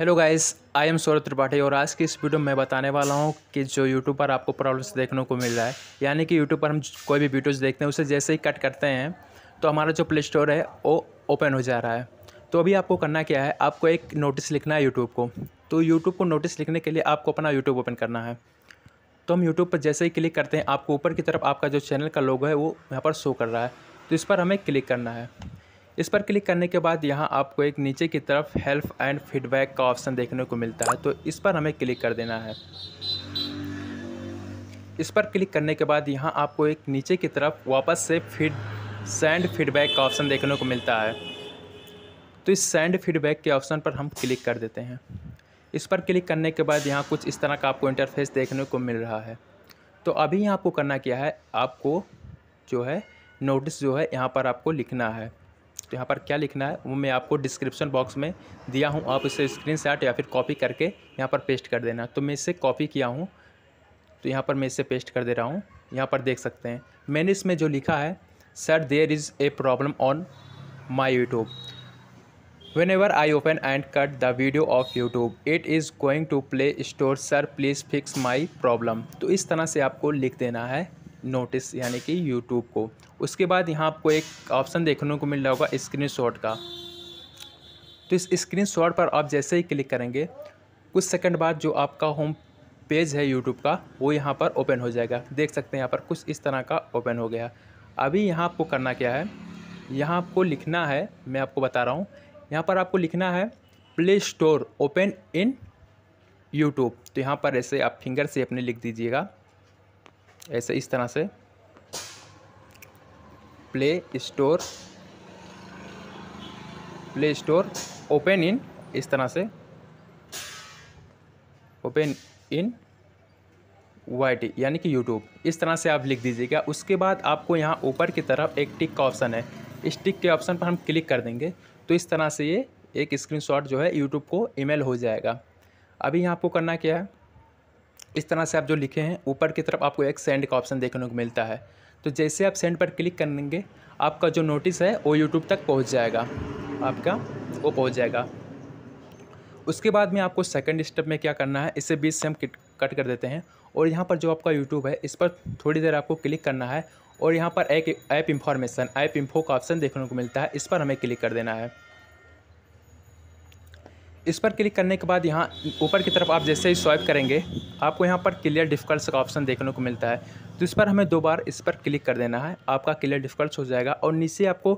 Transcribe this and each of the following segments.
hello guys I am Saurabh Tripathi और आज की इस वीडियो में बताने वाला हूँ कि जो यूट्यूब पर आपको प्रॉब्लम्स देखने को मिल रहा है यानी कि यूट्यूब पर हम कोई भी वीडियोज़ देखते हैं उसे जैसे ही कट करते हैं तो हमारा जो प्ले स्टोर है वो ओपन हो जा रहा है तो अभी आपको करना क्या है आपको एक नोटिस लिखना है यूट्यूब को तो यूट्यूब को नोटिस लिखने के लिए आपको अपना यूट्यूब ओपन करना है तो हम यूट्यूब पर जैसे ही क्लिक करते हैं आपको ऊपर की तरफ आपका जो चैनल का लोगो है वो यहाँ पर शो कर रहा है तो इस पर हमें क्लिक करना है इस पर क्लिक करने के बाद यहाँ आपको एक नीचे की तरफ हेल्प एंड फीडबैक का ऑप्शन देखने को मिलता है तो इस पर हमें क्लिक कर देना है इस पर क्लिक करने के बाद यहाँ आपको एक नीचे की तरफ वापस से फीड सेंड फीडबैक का ऑप्शन देखने को मिलता है तो इस सेंड फीडबैक के ऑप्शन पर हम क्लिक कर देते हैं इस पर क्लिक करने के बाद यहाँ कुछ इस तरह का आपको इंटरफेस देखने को मिल रहा है तो अभी यहाँ आपको करना क्या है आपको जो है नोटिस जो है यहाँ पर आपको लिखना है तो यहाँ पर क्या लिखना है वो मैं आपको डिस्क्रिप्शन बॉक्स में दिया हूँ आप इसे स्क्रीनशॉट या फिर कॉपी करके यहाँ पर पेस्ट कर देना तो मैं इसे कॉपी किया हूँ तो यहाँ पर मैं इसे पेस्ट कर दे रहा हूँ यहाँ पर देख सकते हैं मैंने इसमें जो लिखा है sir there is a problem on my YouTube whenever I open and cut the video of YouTube it is going to Play Store sir please fix my problem तो इस तरह से आपको लिख देना है नोटिस यानी कि यूट्यूब को उसके बाद यहाँ आपको एक ऑप्शन देखने को मिल रहा होगा शॉट का तो इस शॉट पर आप जैसे ही क्लिक करेंगे कुछ सेकंड बाद जो आपका होम पेज है यूट्यूब का वो यहाँ पर ओपन हो जाएगा देख सकते हैं यहाँ पर कुछ इस तरह का ओपन हो गया अभी यहाँ आपको करना क्या है यहाँ आपको लिखना है मैं आपको बता रहा हूँ यहाँ पर आपको लिखना है Play Store open in YouTube तो यहाँ पर ऐसे आप फिंगर से अपने लिख दीजिएगा ऐसे इस तरह से Play Store Play Store open in इस तरह से ओपन इन वाई यानी कि यूट्यूब इस तरह से आप लिख दीजिएगा उसके बाद आपको यहाँ ऊपर की तरफ एक टिक का ऑप्शन है इस टिक के ऑप्शन पर हम क्लिक कर देंगे तो इस तरह से ये एक स्क्रीनशॉट जो है यूट्यूब को ईमेल हो जाएगा अभी यहाँ आपको करना क्या है इस तरह से आप जो लिखे हैं ऊपर की तरफ आपको एक सेंड का ऑप्शन देखने को मिलता है तो जैसे आप सेंड पर क्लिक करेंगे आपका जो नोटिस है वो यूट्यूब तक पहुँच जाएगा आपका वो पहुँच जाएगा उसके बाद में आपको सेकंड स्टेप में क्या करना है इसे बीच से हम कट कर देते हैं और यहाँ पर जो आपका यूट्यूब है इस पर थोड़ी देर आपको क्लिक करना है और यहाँ पर एक ऐप इंफॉर्मेशन ऐप इंफो का ऑप्शन देखने को मिलता है इस पर हमें क्लिक कर देना है इस पर क्लिक करने के बाद यहाँ ऊपर की तरफ आप जैसे ही स्वाइप करेंगे आपको यहाँ पर क्लियर डिफ़िकल्ट का ऑप्शन देखने को मिलता है तो इस पर हमें दो बार इस पर क्लिक कर देना है आपका क्लियर डिफ़िकल्ट हो जाएगा और नीचे आपको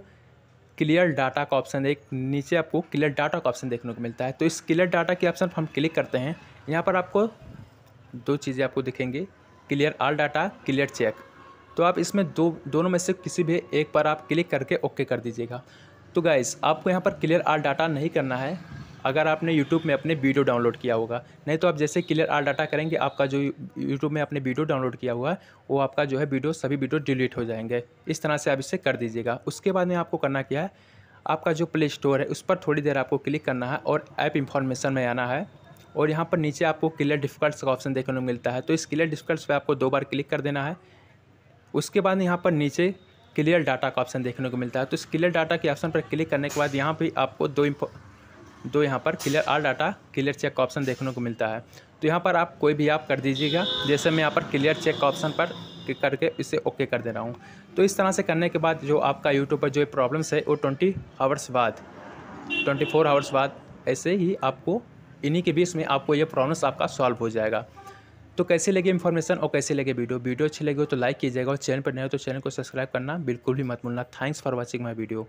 क्लियर डाटा का ऑप्शन एक नीचे आपको क्लियर डाटा का ऑप्शन देखने को मिलता है तो इस क्लियर डाटा के ऑप्शन पर हम क्लिक करते हैं यहाँ पर आपको दो चीज़ें आपको दिखेंगी क्लियर आल डाटा क्लियर चेक तो आप इसमें दो दोनों में से किसी भी एक पर आप क्लिक करके ओके कर दीजिएगा तो गाइज आपको यहाँ पर क्लियर आल डाटा नहीं करना है अगर आपने यूट्यूब में अपने वीडियो डाउनलोड किया होगा नहीं तो आप जैसे क्लियर आल डाटा करेंगे आपका जो यूट्यूब में अपने वीडियो डाउनलोड किया हुआ है वो आपका जो है वीडियो सभी वीडियो डिलीट हो जाएंगे इस तरह से आप इसे कर दीजिएगा उसके बाद में आपको करना क्या है आपका जो प्ले स्टोर है उस पर थोड़ी देर आपको क्लिक करना है और ऐप इन्फॉर्मेशन में आना है और यहाँ पर नीचे आपको क्लियर डिफिकल्ट्स का ऑप्शन देखने को मिलता है तो इस क्लियर डिफिकल्ट्स पर आपको दो बार क्लिक कर देना है उसके बाद यहाँ पर नीचे क्लियर डाटा का ऑप्शन देखने को मिलता है तो इस क्लियर डाटा के ऑप्शन पर क्लिक करने के बाद यहाँ पर आपको दो जो तो यहाँ पर क्लियर आल डाटा क्लियर चेक का ऑप्शन देखने को मिलता है तो यहाँ पर आप कोई भी आप कर दीजिएगा जैसे मैं यहाँ पर क्लियर चेक का ऑप्शन पर क्लिक करके इसे ओके कर दे रहा हूँ तो इस तरह से करने के बाद जो आपका यूट्यूब पर जो प्रॉब्लम्स है वो ट्वेंटी आवर्स बाद ट्वेंटी फोर आवर्स बाद ऐसे ही आपको इन्हीं के बीच में आपको ये प्रॉब्लम्स आपका सॉल्व हो जाएगा तो कैसे लगे इन्फॉर्मेशन और कैसे लगे वीडियो वीडियो अच्छी लगे हो तो लाइक कीजिएगा और चैनल पर नए हो तो चैनल को सब्सक्राइब करना बिल्कुल भी मत भूलना thanks for watching my video